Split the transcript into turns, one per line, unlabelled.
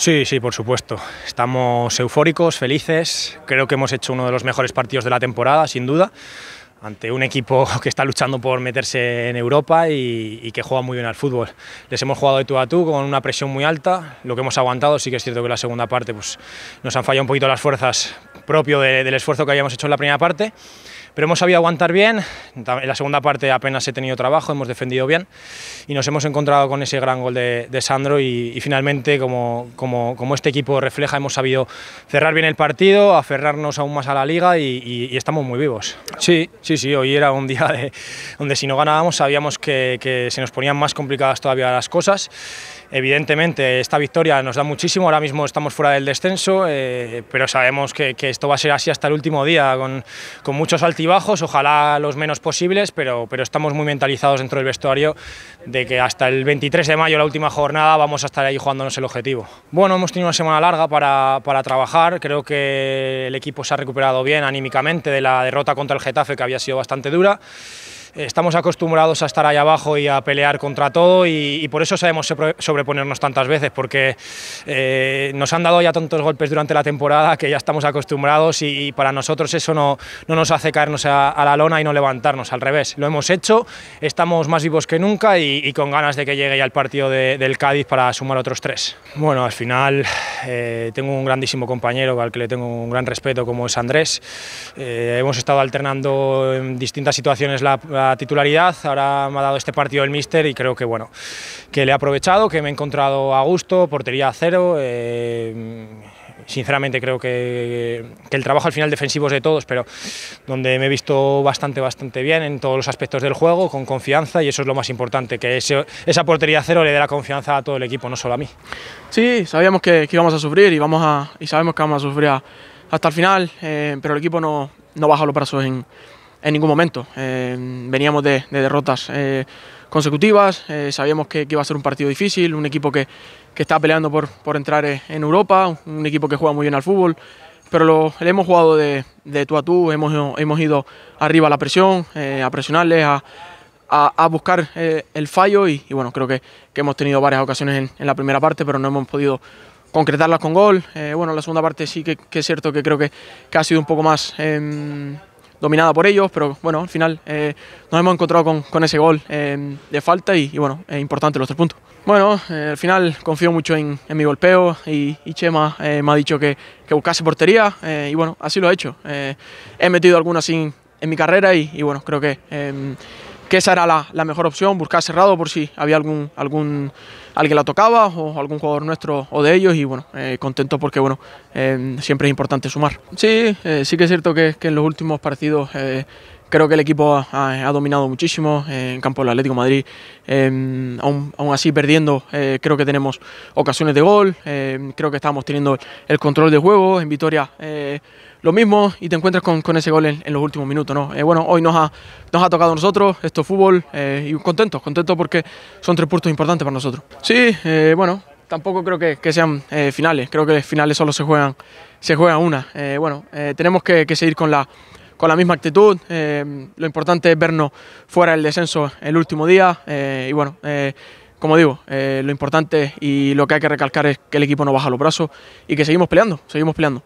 Sí, sí, por supuesto. Estamos eufóricos, felices. Creo que hemos hecho uno de los mejores partidos de la temporada, sin duda, ante un equipo que está luchando por meterse en Europa y, que juega muy bien al fútbol. Les hemos jugado de tú a tú con una presión muy alta. Lo que hemos aguantado, sí que es cierto que la segunda parte pues, nos han fallado un poquito las fuerzas propio del esfuerzo que habíamos hecho en la primera parte pero hemos sabido aguantar bien. En la segunda parte apenas he tenido trabajo, hemos defendido bien y nos hemos encontrado con ese gran gol de, Sandro y, finalmente, como, como, este equipo refleja, hemos sabido cerrar bien el partido, aferrarnos aún más a la liga y, estamos muy vivos. Sí, sí, sí, hoy era un día de, donde si no ganábamos sabíamos que, que se nos ponían más complicadas todavía las cosas Evidentemente, esta victoria nos da muchísimo, ahora mismo estamos fuera del descenso, eh, pero sabemos que, esto va a ser así hasta el último día, con, con, muchos altibajos, ojalá los menos posibles, pero, pero estamos muy mentalizados dentro del vestuario de que hasta el 23 de mayo, la última jornada, vamos a estar ahí jugándonos el objetivo. Bueno, hemos tenido una semana larga para, para trabajar, creo que el equipo se ha recuperado bien anímicamente de la derrota contra el Getafe, que había sido bastante dura. Eh, estamos acostumbrados a estar ahí abajo y a pelear contra todo y, por eso sabemos sobreponernos tantas veces, porque eh, nos han dado ya tantos golpes durante la temporada que ya estamos acostumbrados y, para nosotros eso no, no nos hace caernos a, la lona y no levantarnos, al revés, lo hemos hecho, estamos más vivos que nunca y, con ganas de que llegue ya el partido del Cádiz para sumar otros tres. Bueno, al final eh, tengo un grandísimo compañero al que le tengo un gran respeto como es Andrés, hemos estado alternando en distintas situaciones la la titularidad. Ahora me ha dado este partido el míster y creo que bueno, que le he aprovechado, que me he encontrado a gusto, portería a cero. Eh, sinceramente creo que, el trabajo al final defensivo es de todos, pero donde me he visto bastante, bastante bien en todos los aspectos del juego, con confianza y eso es lo más importante, que esa portería a cero le dé la confianza a todo el equipo, no solo a mí. Sí, sabíamos
que, íbamos a sufrir y, vamos a, y sabemos que vamos a sufrir hasta el final, eh, pero el equipo no, no baja los brazos en, en ningún momento. Eh, veníamos de, derrotas eh, consecutivas, eh, sabíamos que, iba a ser un partido difícil, un equipo que, que está peleando por, entrar e, en Europa, un equipo que juega muy bien al fútbol, pero lo, hemos jugado de, de, tú a tú, hemos, hemos ido arriba a la presión, a presionarles, a, buscar el fallo y, bueno, creo que, hemos tenido varias ocasiones en, la primera parte, pero no hemos podido concretarlas con gol. bueno, la segunda parte sí que, es cierto que creo que, ha sido un poco más em, dominada por ellos, pero bueno, al final eh, nos hemos encontrado con, ese gol eh, de falta y, bueno, es importante los tres puntos. Bueno, eh, al final confío mucho en, mi golpeo y, y Chema me ha dicho que, buscase portería y bueno, así lo he hecho. he metido algunas en en mi carrera y, y bueno, creo que em, que esa era la, mejor opción, buscar cerrado por si había algún, algún alguien la tocaba o algún jugador nuestro o de ellos y bueno, eh, contento porque bueno, eh, siempre es importante sumar. Sí, eh, sí que es cierto que, que en los últimos partidos Creo que el equipo ha, dominado muchísimo eh, en campo del Atlético Madrid, em, aún, así perdiendo, eh, creo que tenemos ocasiones de gol, em, creo que estamos teniendo el control de juego, en Vitoria eh, lo mismo y te encuentras con, ese gol en, los últimos minutos. bueno, hoy nos ha, nos ha tocado a nosotros, esto fútbol, y contentos, contentos porque son tres puntos importantes para nosotros. Sí, bueno, tampoco creo que, sean finales, creo que finales solo se juegan, se una. bueno, tenemos que, seguir con la, con la misma actitud. Eh, lo importante es vernos fuera del descenso el último día. Eh, y bueno, eh, como digo, lo importante y lo que hay que recalcar es que el equipo no baja los brazos y que seguimos peleando, seguimos peleando.